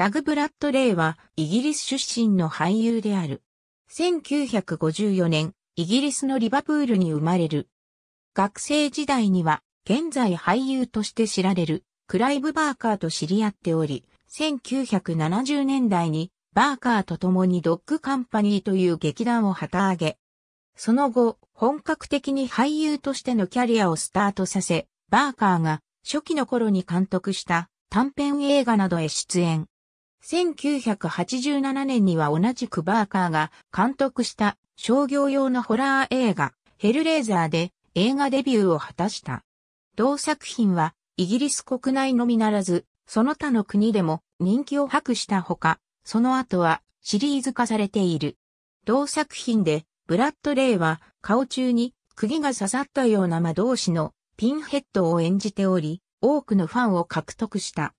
ラグ・ブラッドレイはイギリス出身の俳優である。1954年、イギリスのリバプールに生まれる。学生時代には、現在俳優として知られる、クライブ・バーカーと知り合っており、1970年代に、バーカーと共にドッグカンパニーという劇団を旗揚げ。その後、本格的に俳優としてのキャリアをスタートさせ、バーカーが初期の頃に監督した短編映画などへ出演。1987年には同じくバーカーが監督した商業用のホラー映画ヘルレーザーで映画デビューを果たした。同作品はイギリス国内のみならず、その他の国でも人気を博したほか、その後はシリーズ化されている。同作品でブラッドレイは顔中に釘が刺さったような魔導士のピンヘッドを演じており、多くのファンを獲得した。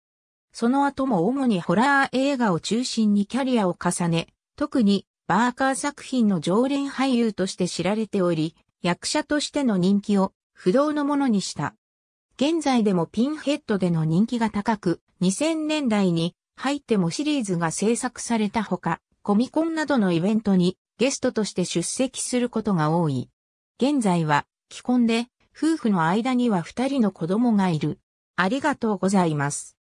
その後も主にホラー映画を中心にキャリアを重ね、特にバーカー作品の常連俳優として知られており、役者としての人気を不動のものにした。現在でもピンヘッドでの人気が高く、2000年代に入ってもシリーズが制作されたほか、コミコンなどのイベントにゲストとして出席することが多い。現在は既婚で夫婦の間には二人の子供がいる。ありがとうございます。